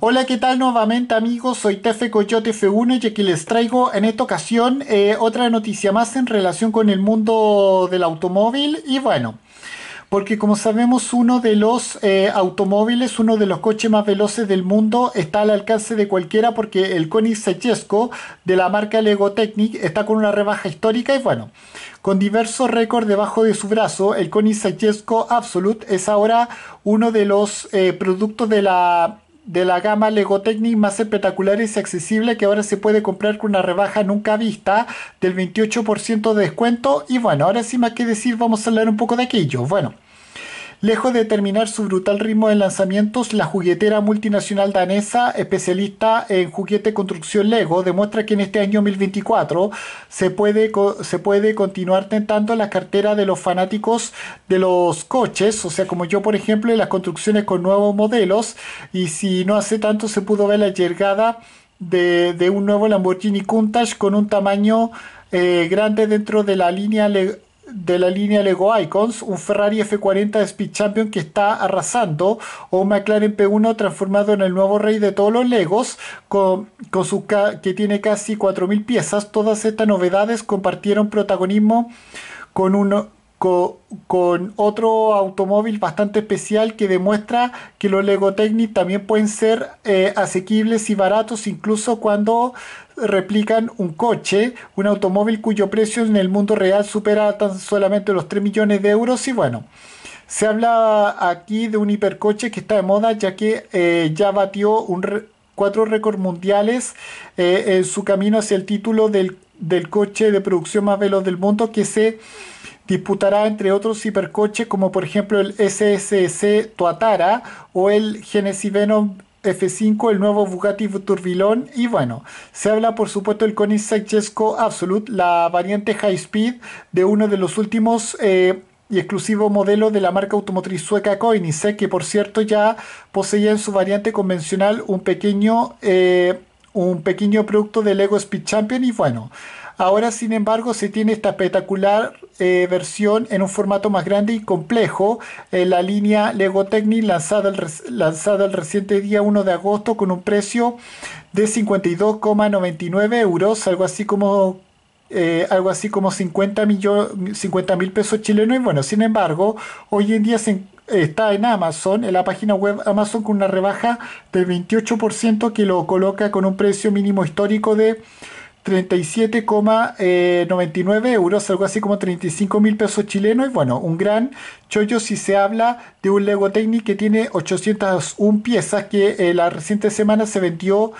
Hola, ¿qué tal nuevamente amigos? Soy Tefe Coyote F1 y aquí les traigo en esta ocasión eh, otra noticia más en relación con el mundo del automóvil y bueno. Porque como sabemos, uno de los eh, automóviles, uno de los coches más veloces del mundo está al alcance de cualquiera porque el Koenigsegg Sechesco de la marca Lego Technic está con una rebaja histórica y bueno, con diversos récords debajo de su brazo, el Koenigsegg Sechesco Absolute es ahora uno de los eh, productos de la de la gama Lego Technic más espectacular y accesible que ahora se puede comprar con una rebaja nunca vista del 28% de descuento. Y bueno, ahora sí más que decir, vamos a hablar un poco de aquello. Bueno. Lejos de terminar su brutal ritmo de lanzamientos, la juguetera multinacional danesa, especialista en juguete construcción Lego, demuestra que en este año 2024 se puede, se puede continuar tentando la cartera de los fanáticos de los coches, o sea, como yo, por ejemplo, en las construcciones con nuevos modelos, y si no hace tanto se pudo ver la llegada de, un nuevo Lamborghini Countach con un tamaño eh, grande dentro de la línea Lego de la línea Lego Icons, un Ferrari F40 Speed Champion que está arrasando, o un McLaren P1 transformado en el nuevo rey de todos los Legos, con, con que tiene casi 4.000 piezas. Todas estas novedades compartieron protagonismo con un con, otro automóvil bastante especial que demuestra que los Lego Technic también pueden ser eh, asequibles y baratos incluso cuando replican un coche, un automóvil cuyo precio en el mundo real supera tan solamente los 3 millones de euros y bueno. Se habla aquí de un hipercoche que está de moda ya que eh, ya batió un cuatro récords mundiales eh, en su camino hacia el título del, del coche de producción más veloz del mundo que se disputará entre otros hipercoches como por ejemplo el SSC Tuatara o el Genesis Venom F5, el nuevo Bugatti Turbilón y bueno, se habla por supuesto del Koenigsegg Jesko Absolute, la variante High Speed de uno de los últimos eh, y exclusivos modelos de la marca automotriz sueca Koenigsegg, eh, que por cierto ya poseía en su variante convencional un pequeño, eh, un pequeño producto del Lego Speed Champion y bueno. Ahora, sin embargo, se tiene esta espectacular eh, versión en un formato más grande y complejo. Eh, la línea Lego Technic lanzada el, reciente día 1 de agosto con un precio de 52,99 euros, algo así como eh, algo así como 50 mil pesos chilenos. Y bueno, sin embargo, hoy en día está en Amazon, en la página web Amazon, con una rebaja del 28% que lo coloca con un precio mínimo histórico de 37,99 eh, euros, algo así como 35 mil pesos chilenos. Y bueno, un gran chollo si se habla de un Lego Technic que tiene 801 piezas que eh, la reciente semana se vendió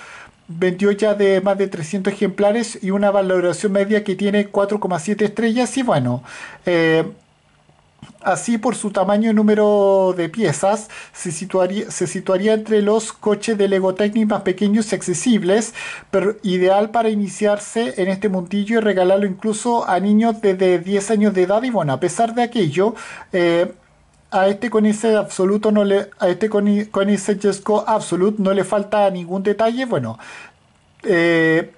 vendió ya de más de 300 ejemplares y una valoración media que tiene 4,7 estrellas y bueno, eh, Así, por su tamaño y número de piezas, se situaría, se situaría entre los coches de Lego Technic más pequeños y accesibles, pero ideal para iniciarse en este montillo y regalarlo incluso a niños desde 10 años de edad. Y bueno, a pesar de aquello, eh, a este con ese absoluto no le, a este con, ese Jesco Absolute no le falta ningún detalle. Bueno, eh,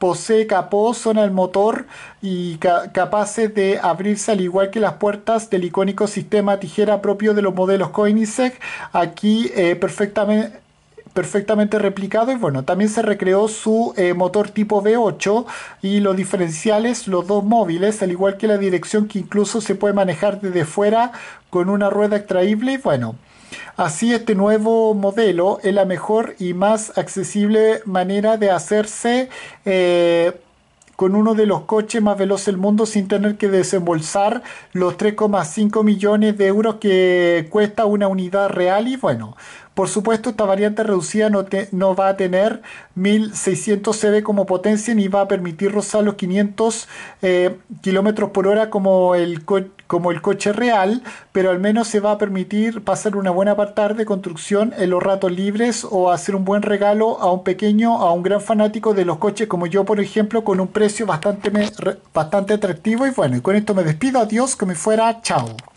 posee capó, son el motor y capaces de abrirse al igual que las puertas del icónico sistema tijera propio de los modelos Koenigsegg, aquí eh, perfectamente perfectamente replicado y bueno, también se recreó su eh, motor tipo V8 y los diferenciales, los dos móviles, al igual que la dirección que incluso se puede manejar desde fuera con una rueda extraíble y bueno, Así este nuevo modelo es la mejor y más accesible manera de hacerse eh, con uno de los coches más veloces del mundo sin tener que desembolsar los 3,5 millones de euros que cuesta una unidad real y bueno, por supuesto, esta variante reducida no, va a tener 1600 CV como potencia ni va a permitir rozar los 500 km eh, kilómetros por hora como el, coche real, pero al menos se va a permitir pasar una buena parte de construcción en los ratos libres o hacer un buen regalo a un pequeño, a un gran fanático de los coches como yo, por ejemplo, con un precio bastante, atractivo. Y bueno, con esto me despido. Adiós, que me fuera. Chao.